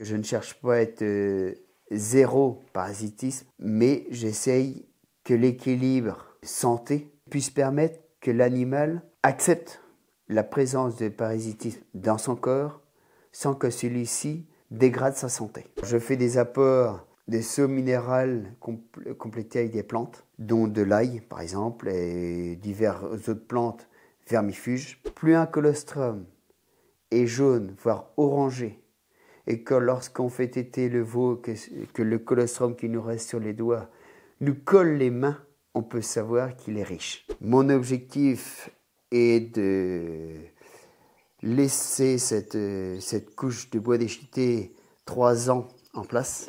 Je ne cherche pas à être euh, zéro parasitisme, mais j'essaye que l'équilibre santé puisse permettre que l'animal accepte la présence de parasitisme dans son corps sans que celui-ci dégrade sa santé. Je fais des apports des sauts minérales complétés avec des plantes, dont de l'ail par exemple et diverses autres plantes vermifuges. Plus un colostrum est jaune, voire orangé, et que lorsqu'on fait téter le veau, que, le colostrum qui nous reste sur les doigts nous colle les mains, on peut savoir qu'il est riche. Mon objectif est de laisser cette, cette couche de bois déchiqueté trois ans en place.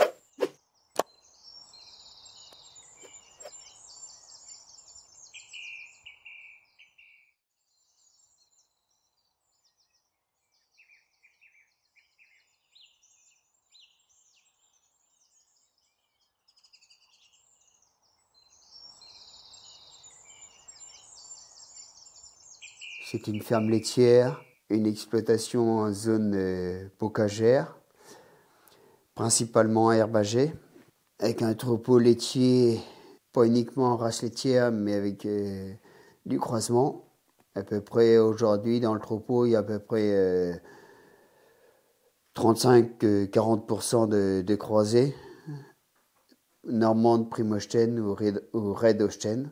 C'est une ferme laitière, une exploitation en zone pocagère, euh, principalement herbagée, avec un troupeau laitier, pas uniquement en race laitière, mais avec euh, du croisement. À peu près aujourd'hui, dans le troupeau, il y a à peu près 35-40% euh, de, croisés. Normande, Primochten ou Red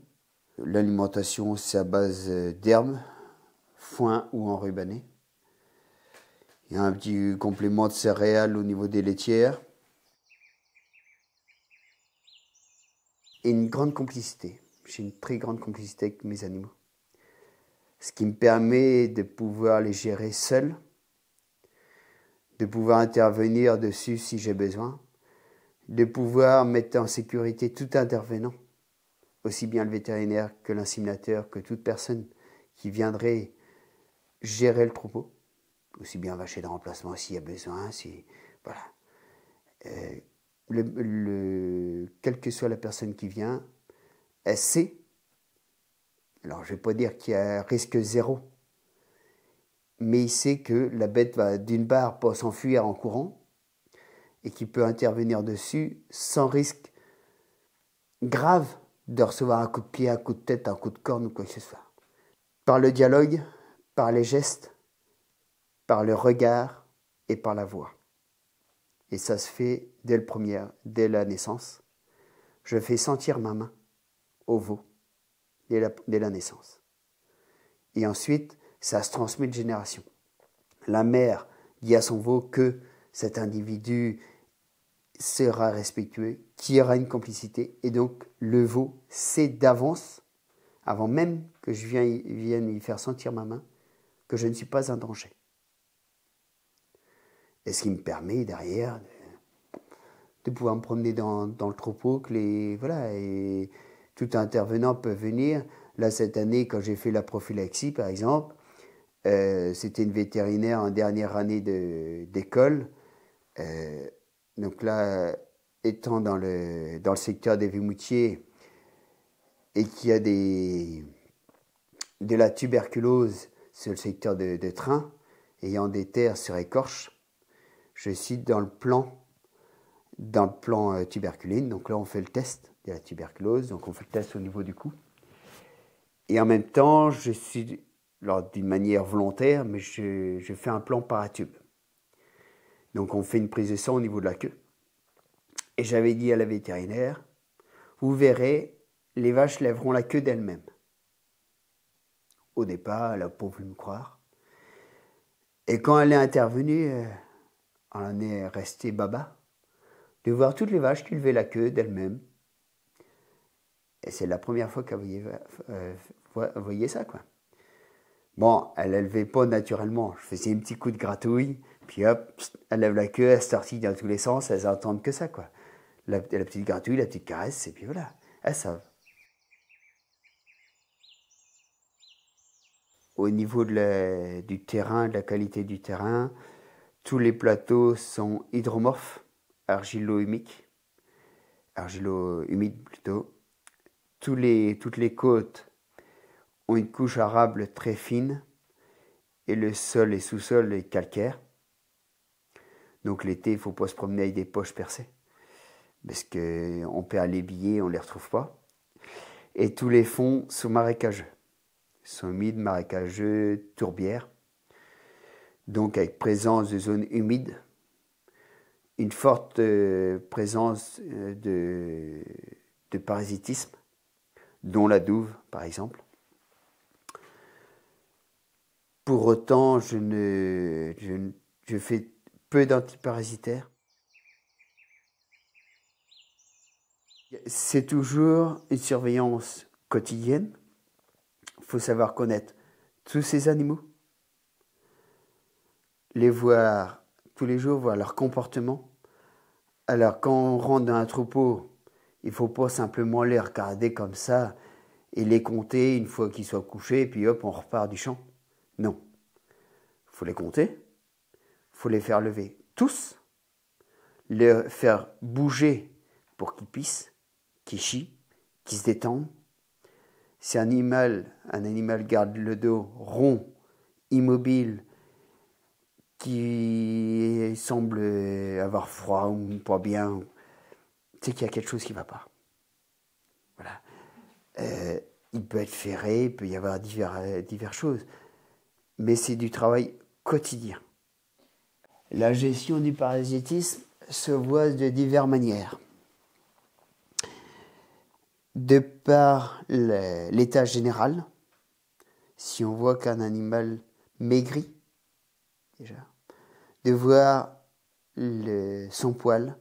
L'alimentation, c'est à base d'herbes, foin ou enrubanné. Il y a un petit complément de céréales au niveau des laitières. Et une grande complicité. J'ai une très grande complicité avec mes animaux. Ce qui me permet de pouvoir les gérer seul, de pouvoir intervenir dessus si j'ai besoin, de pouvoir mettre en sécurité tout intervenant, aussi bien le vétérinaire que l'inséminateur, que toute personne qui viendrait gérer le troupeau, aussi bien vacher de remplacement s'il y a besoin, si, voilà. Euh, quelle que soit la personne qui vient, elle sait. Alors, je ne vais pas dire qu'il y a risque zéro, mais il sait que la bête va d'une barre s'enfuir en courant et qu'il peut intervenir dessus sans risque grave de recevoir un coup de pied, un coup de tête, un coup de corne ou quoi que ce soit. Par le dialogue, par les gestes, par le regard et par la voix. Et ça se fait dès le premier, dès la naissance. Je fais sentir ma main au veau dès la, naissance. Et ensuite, ça se transmet de génération. La mère dit à son veau que cet individu sera respectueux, qu'il y aura une complicité, et donc le veau sait d'avance, avant même que je vienne lui faire sentir ma main, que je ne suis pas un danger. Et ce qui me permet derrière de, pouvoir me promener dans, le troupeau, que les, voilà, et tout intervenant peut venir. Là, cette année, quand j'ai fait la prophylaxie, par exemple, euh, c'était une vétérinaire en dernière année d'école. Euh, donc là, étant dans le, dans le secteur des vimoutiers, et qu'il y a des, de la tuberculose sur le secteur des de train, ayant des terres sur écorche. Je suis dans le plan, dans le plan euh, tuberculine. Donc là, on fait le test de la tuberculose, donc on fait le test au niveau du cou. Et en même temps, je suis, d'une manière volontaire, mais je, je fais un plan paratube. Donc on fait une prise de sang au niveau de la queue. Et j'avais dit à la vétérinaire, vous verrez, les vaches lèveront la queue d'elles-mêmes. Au départ, elle n'a pas voulu me croire. Et quand elle est intervenue, euh, elle en est restée baba, de voir toutes les vaches qui levaient la queue d'elles-mêmes. Et c'est la première fois qu'elle voyait, euh, ça, quoi. Bon, elle ne pas naturellement. Je faisais un petit coup de gratouille, puis hop, elle lève la queue, elle sortit dans tous les sens, elles n'entendent que ça, quoi. La, la, petite gratouille, la petite caresse, et puis voilà. Elles savent. au niveau du terrain, de la qualité du terrain. Tous les plateaux sont hydromorphes, argilo-humiques, argilo-humides plutôt. toutes les côtes ont une couche arable très fine et le sol et sous-sol est calcaire. Donc l'été, il ne faut pas se promener avec des poches percées parce qu'on perd les billets, on ne les retrouve pas. Et tous les fonds sont marécageux humides, marécageux, tourbières, donc avec présence de zones humides, une forte euh, présence euh, de, parasitisme, dont la douve par exemple. Pour autant, je, ne, je fais peu d'antiparasitaires. C'est toujours une surveillance quotidienne faut savoir connaître tous ces animaux, les voir tous les jours, voir leur comportement. Alors quand on rentre dans un troupeau, il ne faut pas simplement les regarder comme ça et les compter une fois qu'ils soient couchés, puis hop, on repart du champ. Non. faut les compter, faut les faire lever tous, les faire bouger pour qu'ils pissent, qu'ils chient, qu'ils se détendent, c'est un animal, un animal garde le dos rond, immobile, qui semble avoir froid ou pas bien, c'est qu'il y a quelque chose qui ne va pas. Voilà. Euh, il peut être ferré, il peut y avoir diverses euh, divers choses, mais c'est du travail quotidien. La gestion du parasitisme se voit de diverses manières de par l'état général, si on voit qu'un animal maigrit, déjà, de voir son poil.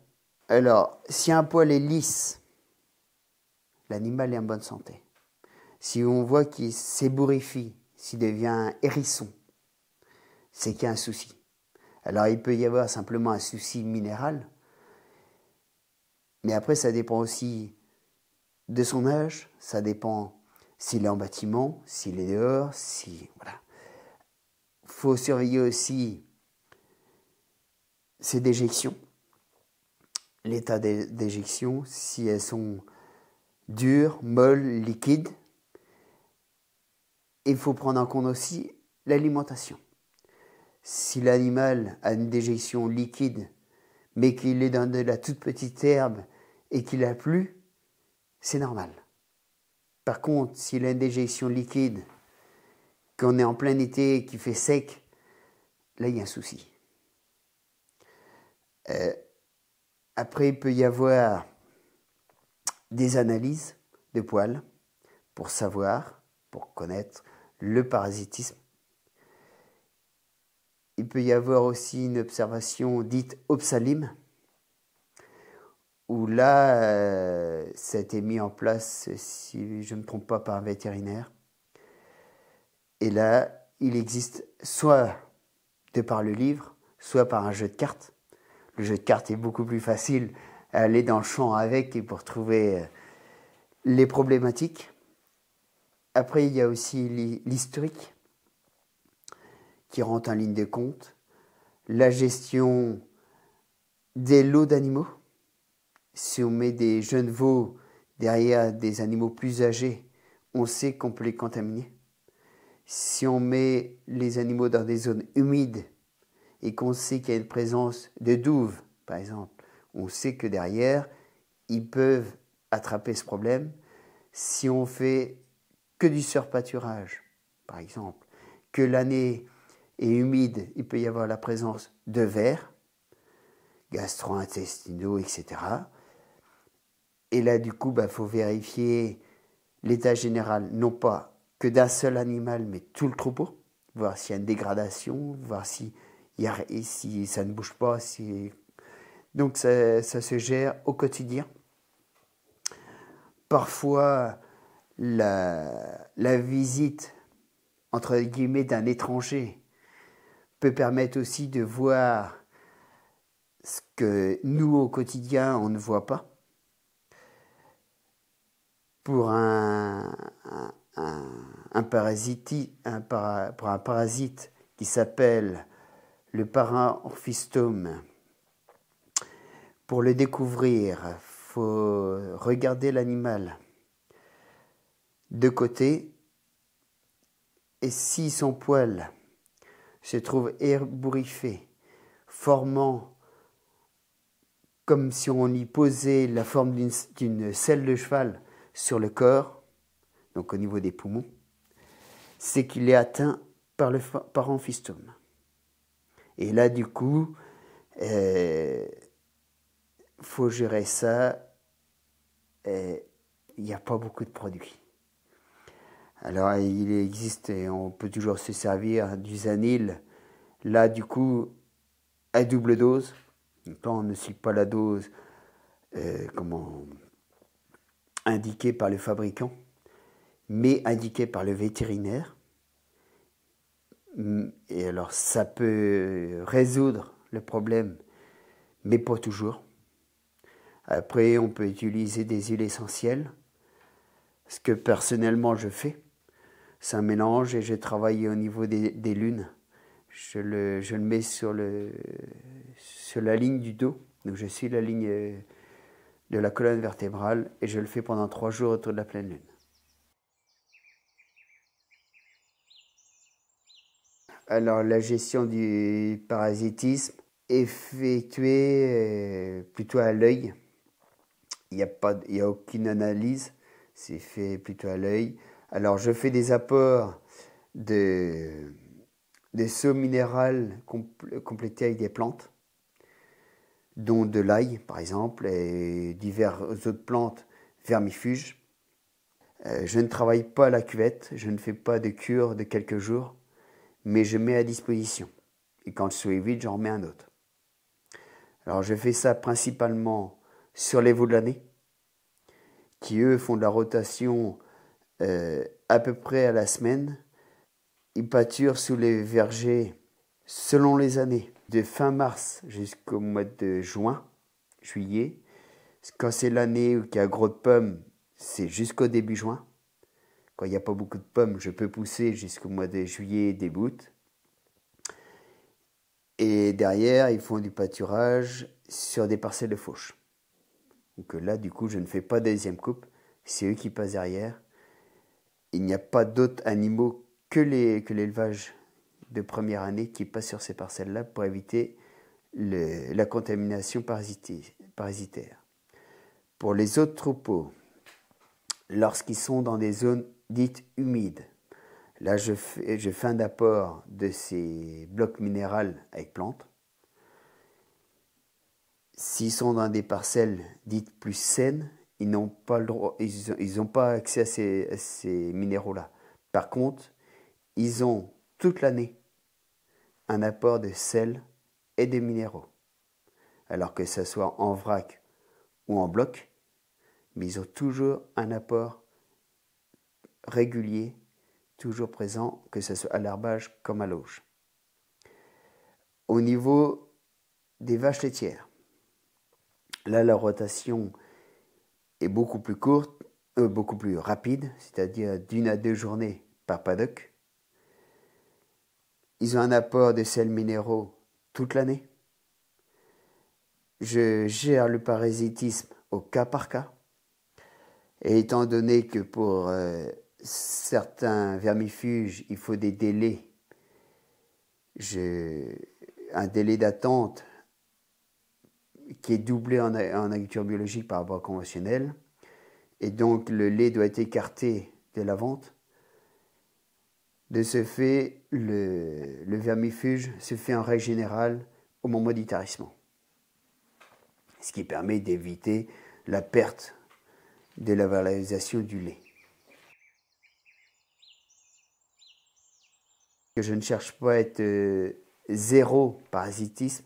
Alors, si un poil est lisse, l'animal est en bonne santé. Si on voit qu'il s'ébouriffie, s'il devient hérisson, c'est qu'il y a un souci. Alors, il peut y avoir simplement un souci minéral, mais après, ça dépend aussi de son âge, ça dépend s'il est en bâtiment, s'il est dehors, si voilà. Faut surveiller aussi ses déjections, l'état des déjections, si elles sont dures, molles, liquides. Il faut prendre en compte aussi l'alimentation. Si l'animal a une déjection liquide, mais qu'il est dans de la toute petite herbe et qu'il a plu, c'est normal. Par contre, si a une déjection liquide, qu'on est en plein été, qui fait sec, là, il y a un souci. Euh, après, il peut y avoir des analyses de poils pour savoir, pour connaître le parasitisme. Il peut y avoir aussi une observation dite obsalime » où là, euh, ça a été mis en place, si je ne me trompe pas, par un vétérinaire. Et là, il existe soit de par le livre, soit par un jeu de cartes. Le jeu de cartes est beaucoup plus facile à aller dans le champ avec et pour trouver euh, les problématiques. Après, il y a aussi l'historique qui rentre en ligne de compte, la gestion des lots d'animaux si on met des jeunes veaux derrière des animaux plus âgés, on sait qu'on peut les contaminer. Si on met les animaux dans des zones humides et qu'on sait qu'il y a une présence de douves, par exemple, on sait que derrière, ils peuvent attraper ce problème. Si on fait que du surpâturage, par exemple, que l'année est humide, il peut y avoir la présence de vers, gastro-intestinaux, etc. Et là, du coup, il bah, faut vérifier l'état général, non pas que d'un seul animal, mais tout le troupeau, voir s'il y a une dégradation, voir si, ça ne bouge pas. Si... Donc ça, se gère au quotidien. Parfois, la visite, entre guillemets, d'un étranger peut permettre aussi de voir ce que nous, au quotidien, on ne voit pas pour un, un, un parasite qui s'appelle le paraorphistome. Pour le découvrir, faut regarder l'animal de côté et si son poil se trouve ébouriffé, formant comme si on y posait la forme d'une selle de cheval sur le corps, donc au niveau des poumons, c'est qu'il est atteint par le parenphystome. Et là, du coup, il euh, faut gérer ça. Euh, il n'y a pas beaucoup de produits. Alors, il existe, et on peut toujours se servir du Zanil. Là, du coup, à double dose. on ne suit pas la dose. Euh, comment indiqué par le fabricant, mais indiqué par le vétérinaire. Mm, et alors ça peut résoudre le problème, mais pas toujours. Après, on peut utiliser des huiles essentielles, ce que personnellement je fais. C'est un mélange et j'ai travaillé au niveau des, des lunes. Je le, je le, mets sur, le, sur la ligne du dos. Donc je suis la ligne euh, de la colonne vertébrale et je le fais pendant trois jours autour de la pleine lune. Alors la gestion du parasitisme est effectuée euh, plutôt à l'œil. Il n'y a, pas, a aucune analyse, c'est fait plutôt à l'œil. Alors je fais des apports de, de sauts minérales complétés avec des plantes dont de l'ail par exemple et diverses autres plantes vermifuges. Euh, je ne travaille pas à la cuvette, je ne fais pas de cure de quelques jours, mais je mets à disposition. Et quand je suis vide, j'en remets un autre. Alors je fais ça principalement sur les veaux de l'année, qui eux font de la rotation euh, à peu près à la semaine. Ils pâturent sous les vergers selon les années de fin mars jusqu'au mois de juin, juillet. Quand c'est l'année où il y a gros de pommes, c'est jusqu'au début juin. Quand il n'y a pas beaucoup de pommes, je peux pousser jusqu'au mois de juillet des août. Et derrière, ils font du pâturage sur des parcelles de fauche. Donc là, du coup, je ne fais pas deuxième coupe. C'est eux qui passent derrière. Il n'y a pas d'autres animaux que l'élevage de première année qui passent sur ces parcelles-là pour éviter la contamination parasitaire. Pour les autres troupeaux, lorsqu'ils sont dans des zones dites humides, là je fais, je fais un apport de ces blocs minéraux avec plantes. S'ils sont dans des parcelles dites plus saines, ils n'ont pas, ils, pas accès à ces minéraux-là. Par contre, ils ont toute l'année un apport de sel et de minéraux, alors que ce soit en vrac ou en bloc, mais ils ont toujours un apport régulier, toujours présent, que ce soit à l'herbage comme à l'auge. Au niveau des vaches laitières, là la rotation est beaucoup plus courte, euh, beaucoup plus rapide, c'est-à-dire d'une à deux journées par paddock, ils ont un apport de sels minéraux toute l'année. Je gère le parasitisme au cas par cas. Et étant donné que pour euh, certains vermifuges, il faut des délais, un délai d'attente qui est doublé en, en, agriculture biologique par rapport à conventionnelle. Et donc le lait doit être écarté de la vente de ce fait, le, vermifuge se fait en règle générale au moment du tarissement, ce qui permet d'éviter la perte de la valorisation du lait. je ne cherche pas à être euh, zéro parasitisme,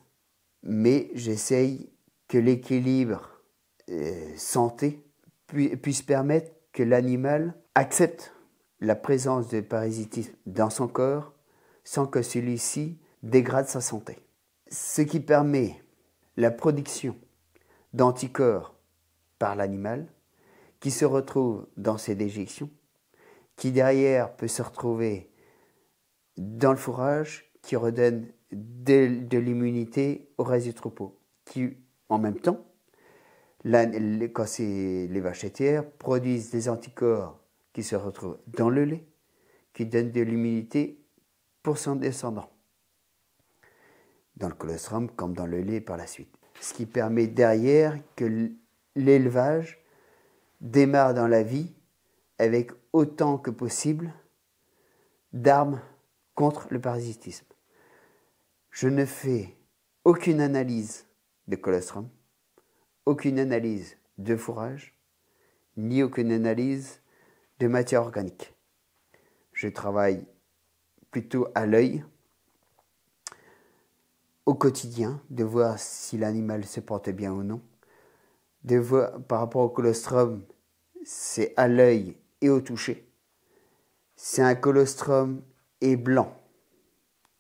mais j'essaye que l'équilibre euh, santé puisse permettre que l'animal accepte la présence de parasitisme dans son corps sans que celui-ci dégrade sa santé. Ce qui permet la production d'anticorps par l'animal qui se retrouve dans ses déjections, qui derrière peut se retrouver dans le fourrage, qui redonne de, l'immunité au reste du troupeau, qui en même temps, quand les vaches étières produisent des anticorps qui se retrouve dans le lait, qui donne de l'humidité pour son descendant, dans le colostrum comme dans le lait par la suite. Ce qui permet derrière que l'élevage démarre dans la vie avec autant que possible d'armes contre le parasitisme. Je ne fais aucune analyse de colostrum, aucune analyse de fourrage, ni aucune analyse de matière organique. Je travaille plutôt à l'œil au quotidien, de voir si l'animal se porte bien ou non. De voir, par rapport au colostrum, c'est à l'œil et au toucher. C'est un colostrum est blanc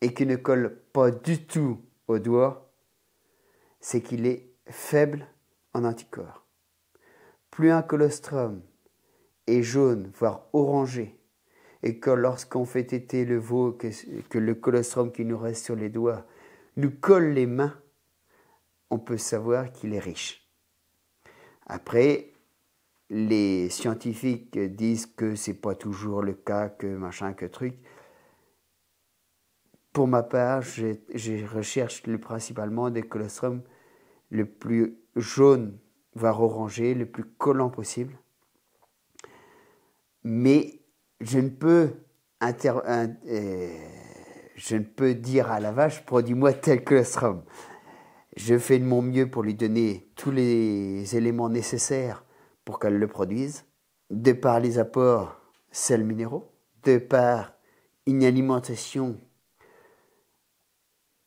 et qui ne colle pas du tout au doigt, c'est qu'il est faible en anticorps. Plus un colostrum est jaune, voire orangé, et que lorsqu'on fait téter le veau, que, le colostrum qui nous reste sur les doigts nous colle les mains, on peut savoir qu'il est riche. Après, les scientifiques disent que c'est pas toujours le cas, que machin, que truc. Pour ma part, je, je recherche principalement des colostrums le plus jaune, voire orangé, le plus collant possible mais je ne peux, euh, je ne peux dire à la vache, produis-moi tel colostrum. Je fais de mon mieux pour lui donner tous les éléments nécessaires pour qu'elle le produise, de par les apports sels minéraux, de par une alimentation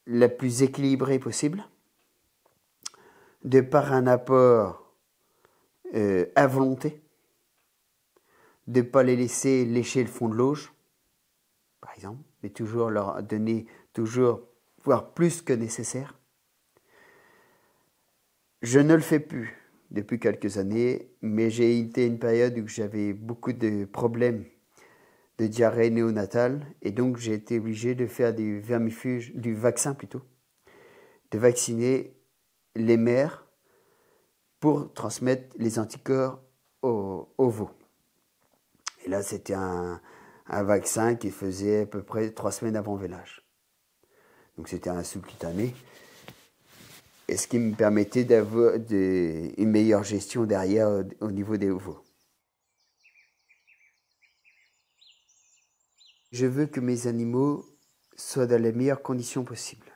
la plus équilibrée possible, de par un apport euh, à volonté, de ne pas les laisser lécher le fond de l'auge, par exemple, mais toujours leur donner, toujours, voire plus que nécessaire. Je ne le fais plus depuis quelques années, mais j'ai été une période où j'avais beaucoup de problèmes de diarrhée néonatale et donc j'ai été obligé de faire du vermifuge, du vaccin plutôt, de vacciner les mères pour transmettre les anticorps aux veaux. Et là, c'était un, vaccin qui faisait à peu près trois semaines avant vélage. Donc c'était un sous-cutané. Et ce qui me permettait d'avoir une meilleure gestion derrière euh, au, niveau des veaux. Je veux que mes animaux soient dans les meilleures conditions possibles.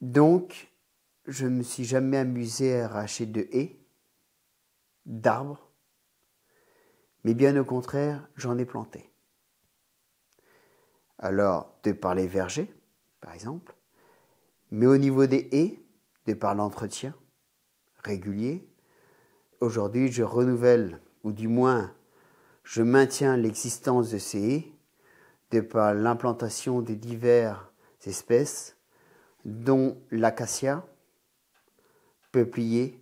Donc, je ne me suis jamais amusé à arracher de haies, d'arbres, mais bien au contraire, j'en ai planté. Alors, de par les vergers, par exemple, mais au niveau des haies, de par l'entretien régulier, aujourd'hui je renouvelle, ou du moins je maintiens l'existence de ces haies, de par l'implantation des diverses espèces, dont l'acacia, peuplier,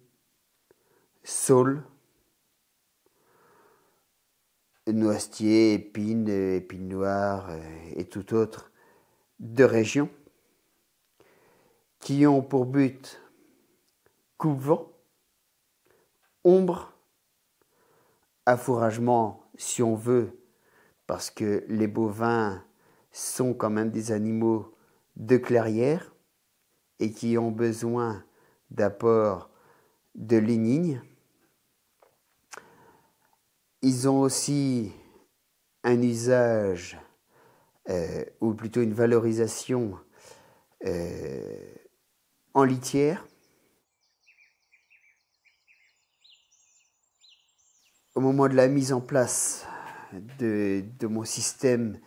saule, noisetiers, épines, euh, épines noires euh, et tout autre de région, qui ont pour but coupe-vent, ombre, affouragement si on veut, parce que les bovins sont quand même des animaux de clairière et qui ont besoin d'apport de lignine ils ont aussi un usage, euh, ou plutôt une valorisation euh, en litière. Au moment de la mise en place de, mon système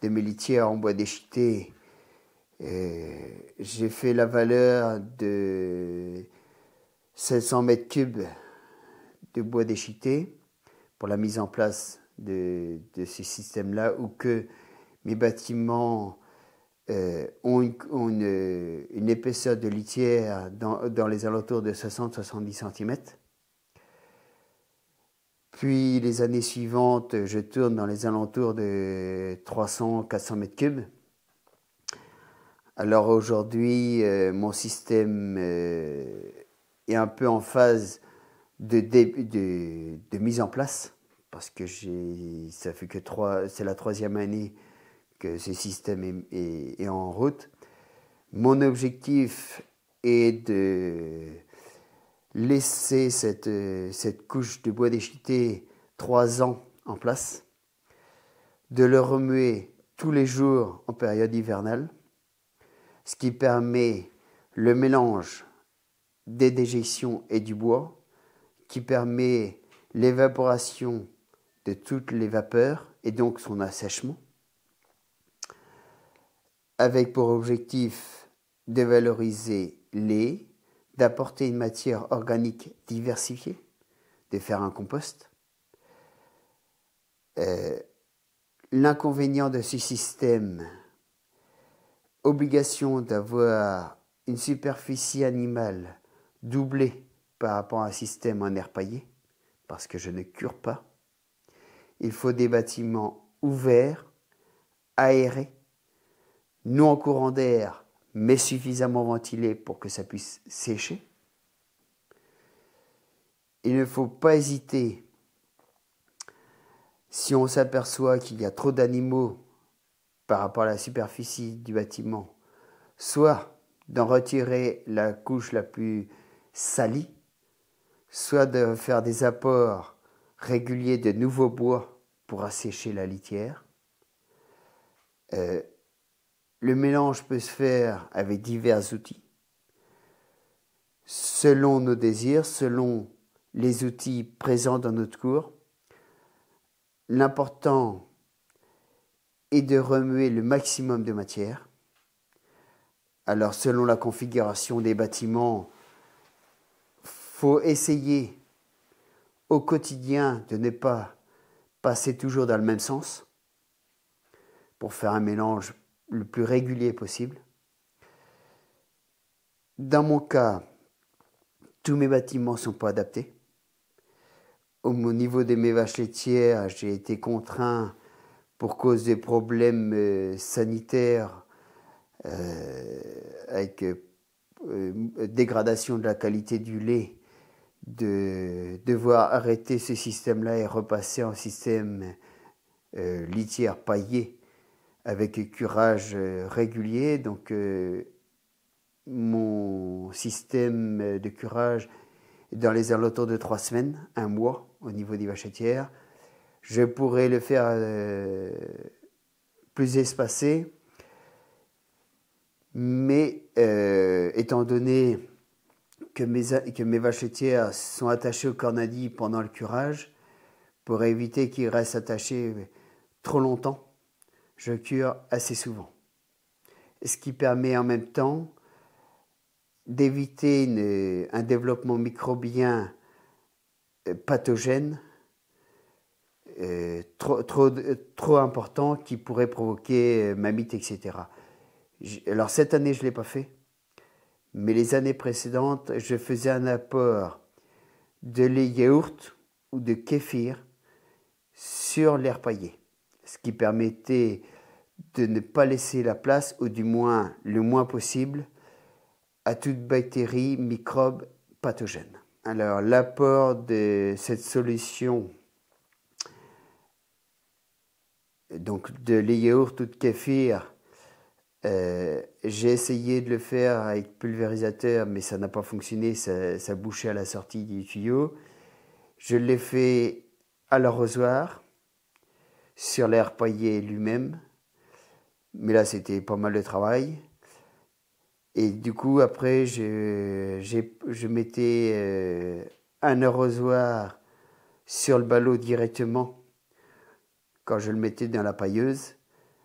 de mes litières en bois déchiqueté, euh, j'ai fait la valeur de 700 mètres cubes de bois déchiqueté pour la mise en place de, ce système-là ou que mes bâtiments euh, ont, une, épaisseur de litière dans, les alentours de 60-70 cm. Puis les années suivantes, je tourne dans les alentours de 300-400 mètres cubes. Alors aujourd'hui, euh, mon système euh, est un peu en phase de, mise en place, parce que ça fait que trois, c'est la troisième année que ce système est, en route. Mon objectif est de laisser cette, cette couche de bois déchiqueté trois ans en place, de le remuer tous les jours en période hivernale, ce qui permet le mélange des déjections et du bois qui permet l'évaporation de toutes les vapeurs et donc son assèchement, avec pour objectif de valoriser les, d'apporter une matière organique diversifiée, de faire un compost. Euh, l'inconvénient de ce système, obligation d'avoir une superficie animale doublée par rapport à un système en air paillé, parce que je ne cure pas. Il faut des bâtiments ouverts, aérés, non en courant d'air, mais suffisamment ventilés pour que ça puisse sécher. Il ne faut pas hésiter, si on s'aperçoit qu'il y a trop d'animaux par rapport à la superficie du bâtiment, soit d'en retirer la couche la plus salie, soit de faire des apports réguliers de nouveaux bois pour assécher la litière. Euh, le mélange peut se faire avec divers outils, selon nos désirs, selon les outils présents dans notre cours. L'important est de remuer le maximum de matière. Alors selon la configuration des bâtiments, faut essayer au quotidien de ne pas passer toujours dans le même sens pour faire un mélange le plus régulier possible. Dans mon cas, tous mes bâtiments ne sont pas adaptés. Au niveau de mes vaches laitières, j'ai été contraint pour cause des problèmes euh, sanitaires euh, avec euh, dégradation de la qualité du lait de devoir arrêter ce système-là et repasser en système euh, litière paillé avec curage euh, régulier. Donc euh, mon système de curage dans les alentours de trois semaines, un mois au niveau des vachetières. Je pourrais le faire plus espacé, mais étant donné que mes, vaches laitières sont attachées au cornadi pendant le curage pour éviter qu'ils restent attachés trop longtemps. Je cure assez souvent. Ce qui permet en même temps d'éviter un développement microbien euh, pathogène euh, trop, trop, trop, important qui pourrait provoquer euh, mamite, etc. Alors cette année, je ne l'ai pas fait mais les années précédentes, je faisais un apport de lait yaourt ou de kéfir sur l'air paillé, ce qui permettait de ne pas laisser la place, ou du moins le moins possible, à toute bactérie, microbe, pathogène. Alors l'apport de cette solution, donc de lait yaourt ou de kéfir, euh, j'ai essayé de le faire avec pulvérisateur, mais ça n'a pas fonctionné, ça, bouchait à la sortie du tuyau. Je l'ai fait à l'arrosoir, sur l'air paillé lui-même, mais là c'était pas mal de travail. Et du coup, après, je, mettais euh, un arrosoir sur le ballot directement quand je le mettais dans la pailleuse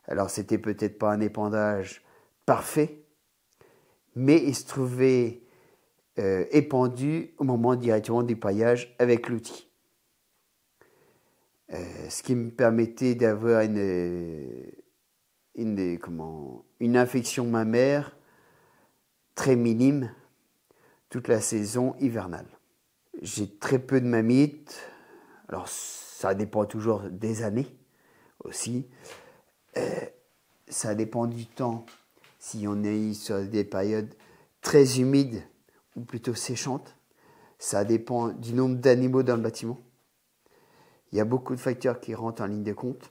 alors c'était peut-être pas un épandage parfait, mais il se trouvait euh, épandu au moment directement du paillage avec l'outil. Euh, ce qui me permettait d'avoir une, une, comment, une infection mammaire très minime toute la saison hivernale. J'ai très peu de mammites, alors ça dépend toujours des années aussi, euh, ça dépend du temps. Si on est sur des périodes très humides ou plutôt séchantes, ça dépend du nombre d'animaux dans le bâtiment. Il y a beaucoup de facteurs qui rentrent en ligne de compte.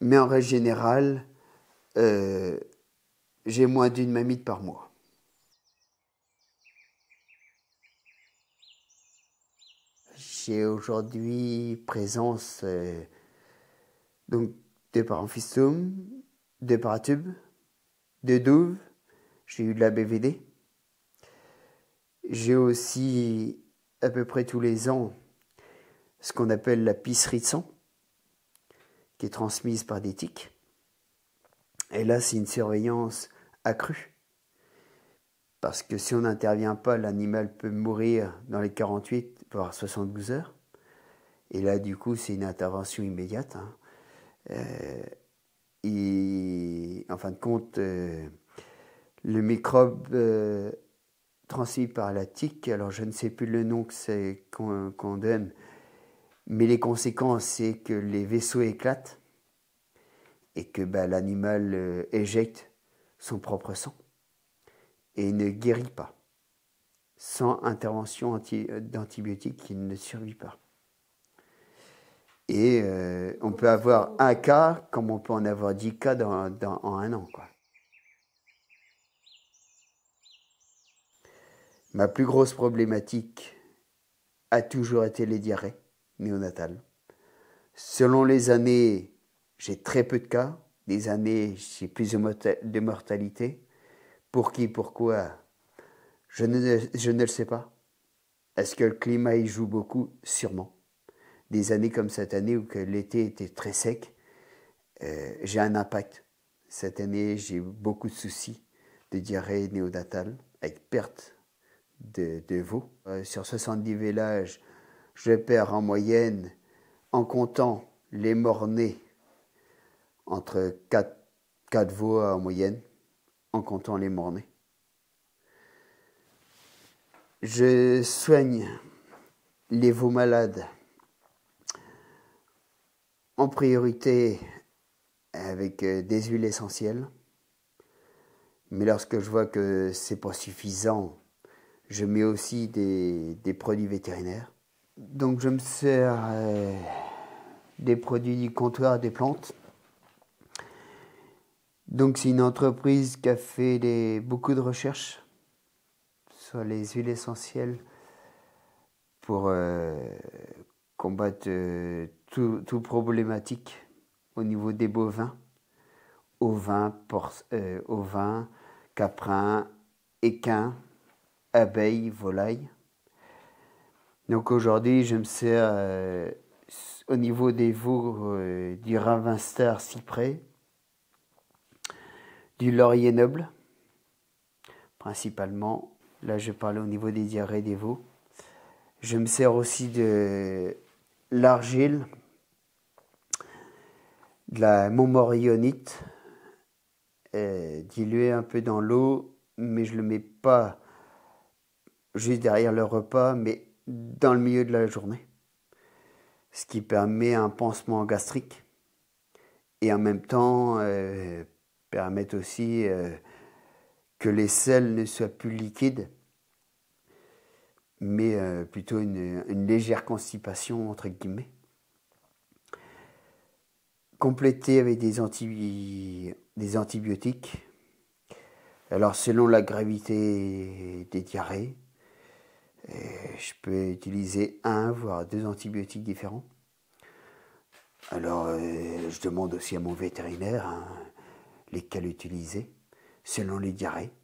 Mais en règle générale, euh, j'ai moins d'une mamite par mois. j'ai aujourd'hui présence euh, donc, départ en fistum, paratubes, à de douves, j'ai eu de la BVD. J'ai aussi, à peu près tous les ans, ce qu'on appelle la pisserie de sang, qui est transmise par des tiques. Et là, c'est une surveillance accrue. Parce que si on n'intervient pas, l'animal peut mourir dans les 48, voire 72 heures. Et là, du coup, c'est une intervention immédiate. Hein. Euh, et en fin de compte, euh, le microbe euh, transmis par la tique, alors je ne sais plus le nom qu'on c'est donne, mais les conséquences, c'est que les vaisseaux éclatent et que ben, l'animal éjecte son propre sang et ne guérit pas. Sans intervention d'antibiotiques, il ne survit pas. Et euh, on peut avoir un cas comme on peut en avoir dix cas en un an. Quoi. Ma plus grosse problématique a toujours été les diarrhées néonatales. Selon les années, j'ai très peu de cas. Des années, j'ai plus de mortalité. Pour qui, pourquoi je ne, je ne le sais pas. Est-ce que le climat y joue beaucoup Sûrement des années comme cette année où l'été était très sec, euh, j'ai un impact. Cette année, j'ai beaucoup de soucis de diarrhée néodatale avec perte de, veaux. veau. Euh, sur 70 villages, je perds en moyenne, en comptant les morts-nés, entre 4, 4 veaux en moyenne, en comptant les morts-nés. Je soigne les veaux malades en priorité avec euh, des huiles essentielles. Mais lorsque je vois que c'est pas suffisant, je mets aussi des, produits vétérinaires. Donc je me sers euh, des produits du comptoir des plantes. Donc c'est une entreprise qui a fait des, beaucoup de recherches sur les huiles essentielles pour euh, combattre tout, problématique au niveau des bovins, ovins, euh, ovins caprins, équins, abeilles, volailles. Donc aujourd'hui, je me sers euh, au niveau des veaux euh, du ravinster cyprès, du laurier noble, principalement. Là, je parle au niveau des diarrhées des veaux. Je me sers aussi de l'argile, de la montmorillonite diluée un peu dans l'eau, mais je le mets pas juste derrière le repas, mais dans le milieu de la journée. Ce qui permet un pansement gastrique et en même temps euh, permet aussi euh, que les sels ne soient plus liquides mais euh, plutôt une, légère constipation, entre guillemets. Complété avec des, des antibiotiques. Alors, selon la gravité des diarrhées, euh, je peux utiliser un, voire deux antibiotiques différents. Alors, euh, je demande aussi à mon vétérinaire hein, lesquels utiliser, selon les diarrhées.